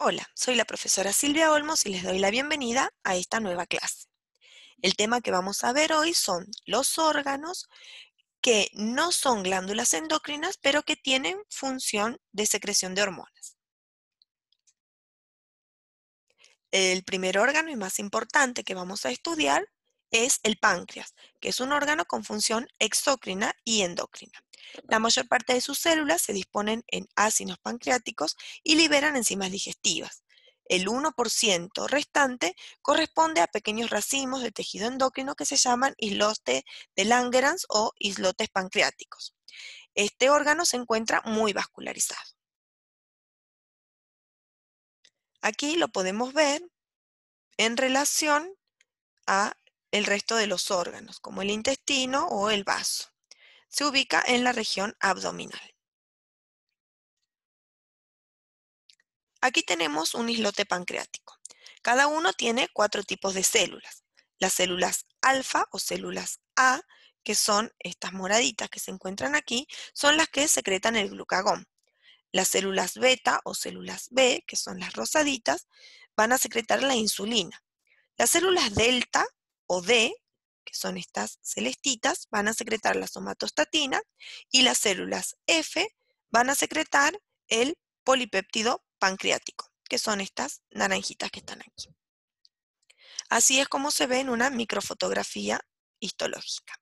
Hola, soy la profesora Silvia Olmos y les doy la bienvenida a esta nueva clase. El tema que vamos a ver hoy son los órganos que no son glándulas endócrinas, pero que tienen función de secreción de hormonas. El primer órgano y más importante que vamos a estudiar es el páncreas, que es un órgano con función exócrina y endócrina. La mayor parte de sus células se disponen en ácidos pancreáticos y liberan enzimas digestivas. El 1% restante corresponde a pequeños racimos de tejido endocrino que se llaman islotes de Langerhans o islotes pancreáticos. Este órgano se encuentra muy vascularizado. Aquí lo podemos ver en relación a el resto de los órganos, como el intestino o el vaso se ubica en la región abdominal. Aquí tenemos un islote pancreático. Cada uno tiene cuatro tipos de células. Las células alfa o células A, que son estas moraditas que se encuentran aquí, son las que secretan el glucagón. Las células beta o células B, que son las rosaditas, van a secretar la insulina. Las células delta o D, que son estas celestitas, van a secretar la somatostatina y las células F van a secretar el polipéptido pancreático, que son estas naranjitas que están aquí. Así es como se ve en una microfotografía histológica.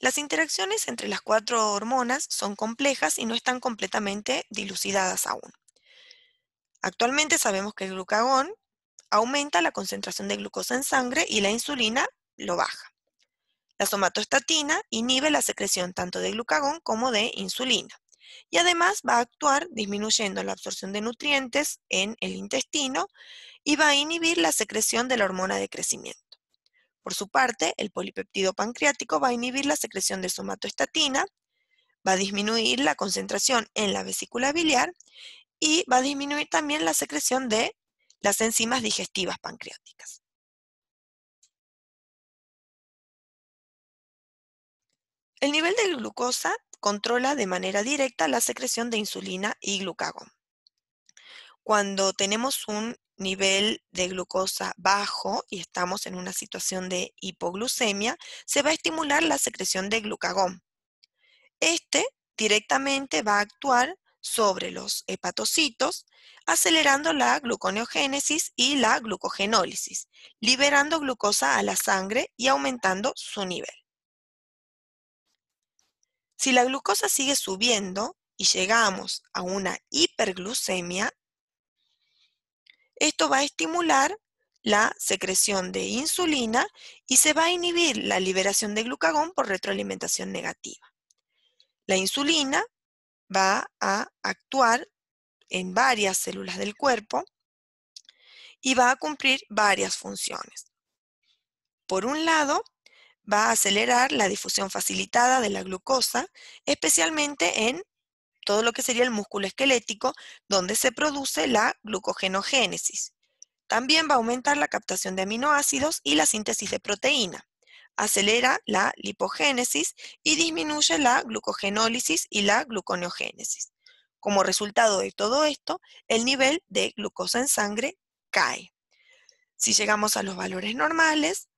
Las interacciones entre las cuatro hormonas son complejas y no están completamente dilucidadas aún. Actualmente sabemos que el glucagón aumenta la concentración de glucosa en sangre y la insulina lo baja. La somatostatina inhibe la secreción tanto de glucagón como de insulina y además va a actuar disminuyendo la absorción de nutrientes en el intestino y va a inhibir la secreción de la hormona de crecimiento. Por su parte, el polipeptido pancreático va a inhibir la secreción de somatostatina, va a disminuir la concentración en la vesícula biliar y va a disminuir también la secreción de las enzimas digestivas pancreáticas. El nivel de glucosa controla de manera directa la secreción de insulina y glucagón. Cuando tenemos un nivel de glucosa bajo y estamos en una situación de hipoglucemia, se va a estimular la secreción de glucagón. Este directamente va a actuar sobre los hepatocitos, acelerando la gluconeogénesis y la glucogenólisis, liberando glucosa a la sangre y aumentando su nivel. Si la glucosa sigue subiendo y llegamos a una hiperglucemia, esto va a estimular la secreción de insulina y se va a inhibir la liberación de glucagón por retroalimentación negativa. La insulina va a actuar en varias células del cuerpo y va a cumplir varias funciones. Por un lado, va a acelerar la difusión facilitada de la glucosa, especialmente en todo lo que sería el músculo esquelético, donde se produce la glucogenogénesis. También va a aumentar la captación de aminoácidos y la síntesis de proteína acelera la lipogénesis y disminuye la glucogenólisis y la gluconeogénesis. Como resultado de todo esto, el nivel de glucosa en sangre cae. Si llegamos a los valores normales,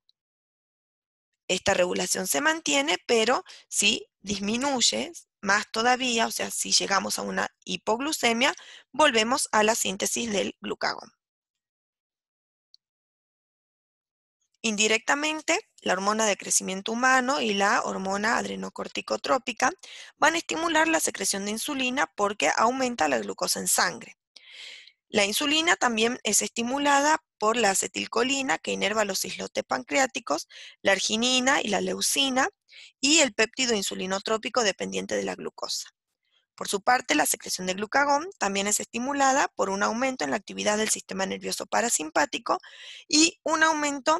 esta regulación se mantiene, pero si disminuye más todavía, o sea, si llegamos a una hipoglucemia, volvemos a la síntesis del glucagón. Indirectamente, la hormona de crecimiento humano y la hormona adrenocorticotrópica van a estimular la secreción de insulina porque aumenta la glucosa en sangre. La insulina también es estimulada por la acetilcolina que inerva los islotes pancreáticos, la arginina y la leucina y el péptido insulinotrópico dependiente de la glucosa. Por su parte, la secreción de glucagón también es estimulada por un aumento en la actividad del sistema nervioso parasimpático y un aumento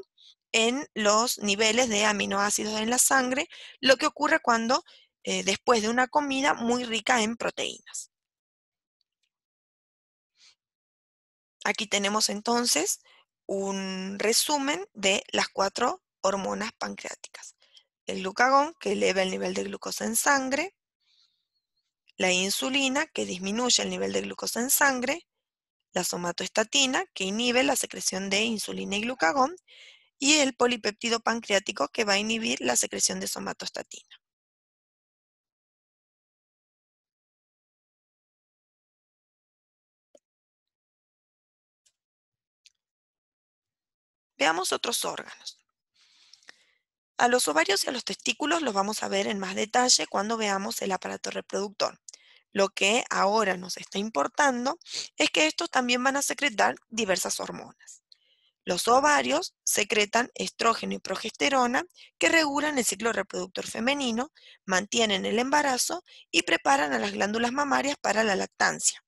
en los niveles de aminoácidos en la sangre, lo que ocurre cuando eh, después de una comida muy rica en proteínas. Aquí tenemos entonces un resumen de las cuatro hormonas pancreáticas. El glucagón, que eleva el nivel de glucosa en sangre. La insulina, que disminuye el nivel de glucosa en sangre. La somatoestatina, que inhibe la secreción de insulina y glucagón y el polipeptido pancreático que va a inhibir la secreción de somatostatina. Veamos otros órganos. A los ovarios y a los testículos los vamos a ver en más detalle cuando veamos el aparato reproductor. Lo que ahora nos está importando es que estos también van a secretar diversas hormonas. Los ovarios secretan estrógeno y progesterona que regulan el ciclo reproductor femenino, mantienen el embarazo y preparan a las glándulas mamarias para la lactancia.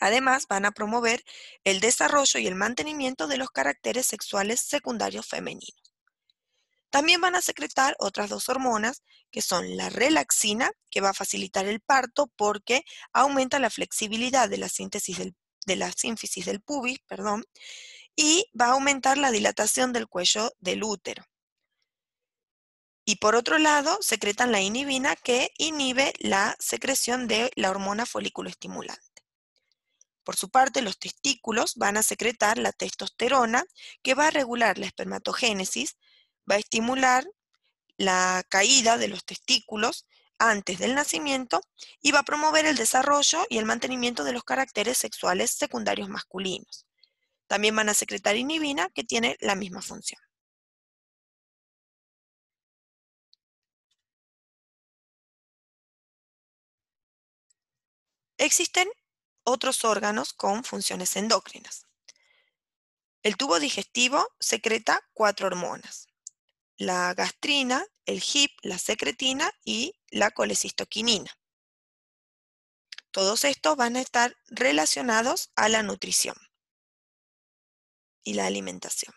Además, van a promover el desarrollo y el mantenimiento de los caracteres sexuales secundarios femeninos. También van a secretar otras dos hormonas, que son la relaxina, que va a facilitar el parto porque aumenta la flexibilidad de la síntesis de la sínfisis del pubis, perdón, y va a aumentar la dilatación del cuello del útero. Y por otro lado, secretan la inhibina que inhibe la secreción de la hormona folículo estimulante. Por su parte, los testículos van a secretar la testosterona que va a regular la espermatogénesis, va a estimular la caída de los testículos antes del nacimiento y va a promover el desarrollo y el mantenimiento de los caracteres sexuales secundarios masculinos. También van a secretar inhibina, que tiene la misma función. Existen otros órganos con funciones endócrinas. El tubo digestivo secreta cuatro hormonas. La gastrina, el HIP, la secretina y la colecistoquinina. Todos estos van a estar relacionados a la nutrición y la alimentación.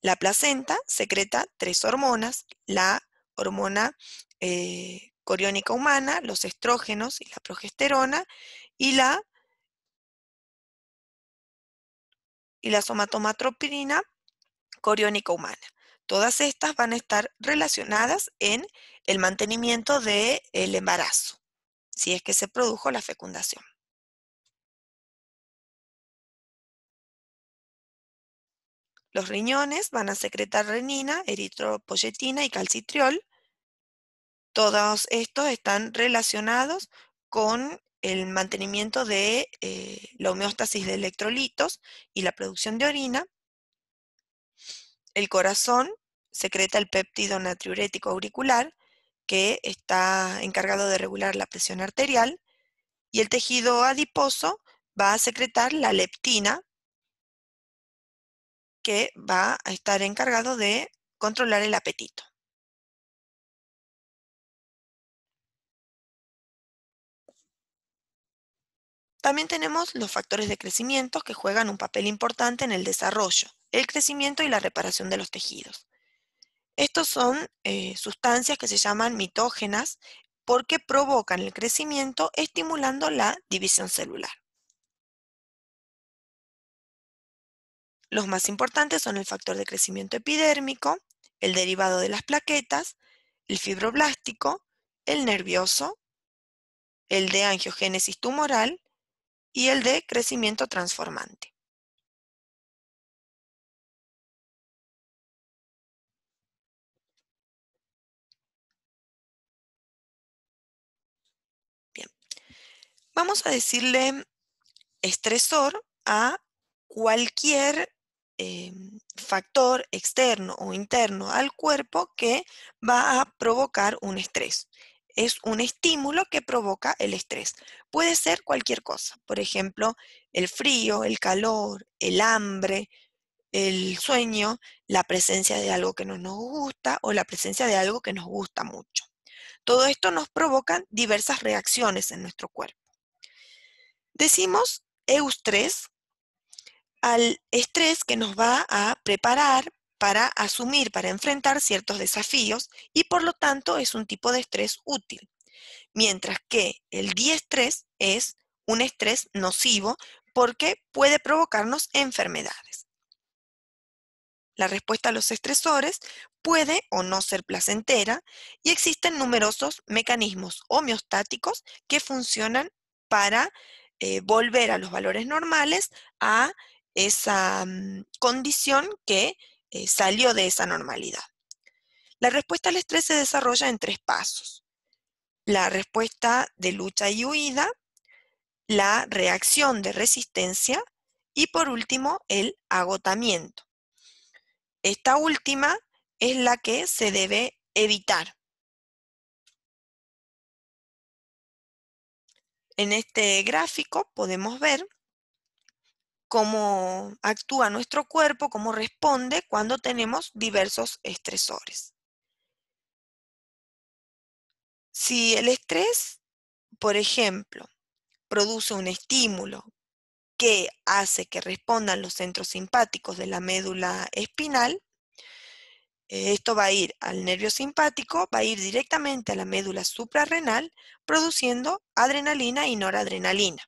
La placenta secreta tres hormonas, la hormona eh, coriónica humana, los estrógenos y la progesterona, y la, y la somatomatropina coriónica humana. Todas estas van a estar relacionadas en el mantenimiento del el embarazo, si es que se produjo la fecundación. Los riñones van a secretar renina, eritropoyetina y calcitriol. Todos estos están relacionados con el mantenimiento de eh, la homeostasis de electrolitos y la producción de orina. El corazón secreta el péptido natriurético auricular, que está encargado de regular la presión arterial, y el tejido adiposo va a secretar la leptina, que va a estar encargado de controlar el apetito. También tenemos los factores de crecimiento que juegan un papel importante en el desarrollo, el crecimiento y la reparación de los tejidos. Estos son eh, sustancias que se llaman mitógenas porque provocan el crecimiento estimulando la división celular. Los más importantes son el factor de crecimiento epidérmico, el derivado de las plaquetas, el fibroblástico, el nervioso, el de angiogénesis tumoral y el de crecimiento transformante. Bien, vamos a decirle estresor a cualquier Em, factor externo o interno al cuerpo que va a provocar un estrés. Es un estímulo que provoca el estrés. Puede ser cualquier cosa, por ejemplo, el frío, el calor, el hambre, el sueño, la presencia de algo que no nos gusta o la presencia de algo que nos gusta mucho. Todo esto nos provoca diversas reacciones en nuestro cuerpo. Decimos eustrés al estrés que nos va a preparar para asumir, para enfrentar ciertos desafíos y por lo tanto es un tipo de estrés útil. Mientras que el diestrés es un estrés nocivo porque puede provocarnos enfermedades. La respuesta a los estresores puede o no ser placentera y existen numerosos mecanismos homeostáticos que funcionan para eh, volver a los valores normales a esa mm, condición que eh, salió de esa normalidad. La respuesta al estrés se desarrolla en tres pasos. La respuesta de lucha y huida, la reacción de resistencia y por último el agotamiento. Esta última es la que se debe evitar. En este gráfico podemos ver cómo actúa nuestro cuerpo, cómo responde cuando tenemos diversos estresores. Si el estrés, por ejemplo, produce un estímulo que hace que respondan los centros simpáticos de la médula espinal, eh, esto va a ir al nervio simpático, va a ir directamente a la médula suprarrenal, produciendo adrenalina y noradrenalina.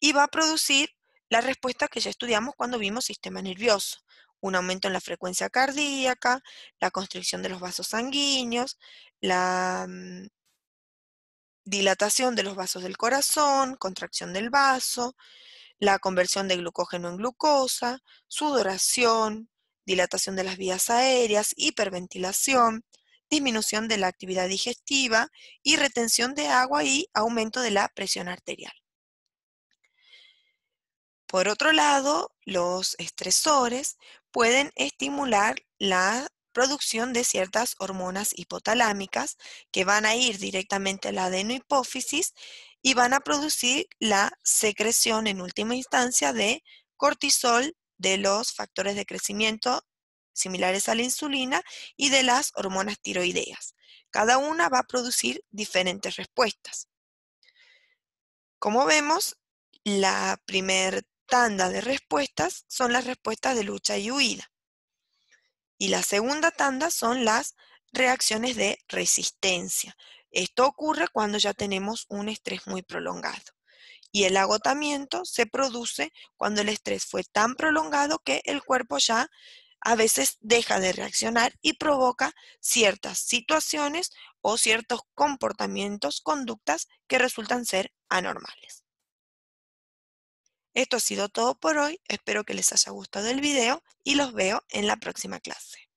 Y va a producir la respuesta que ya estudiamos cuando vimos sistema nervioso, un aumento en la frecuencia cardíaca, la constricción de los vasos sanguíneos, la mm, dilatación de los vasos del corazón, contracción del vaso, la conversión de glucógeno en glucosa, sudoración, dilatación de las vías aéreas, hiperventilación, disminución de la actividad digestiva y retención de agua y aumento de la presión arterial. Por otro lado, los estresores pueden estimular la producción de ciertas hormonas hipotalámicas que van a ir directamente a la adenohipófisis y van a producir la secreción en última instancia de cortisol de los factores de crecimiento similares a la insulina y de las hormonas tiroideas. Cada una va a producir diferentes respuestas. Como vemos, la primer tanda de respuestas son las respuestas de lucha y huida. Y la segunda tanda son las reacciones de resistencia. Esto ocurre cuando ya tenemos un estrés muy prolongado. Y el agotamiento se produce cuando el estrés fue tan prolongado que el cuerpo ya a veces deja de reaccionar y provoca ciertas situaciones o ciertos comportamientos, conductas que resultan ser anormales. Esto ha sido todo por hoy, espero que les haya gustado el video y los veo en la próxima clase.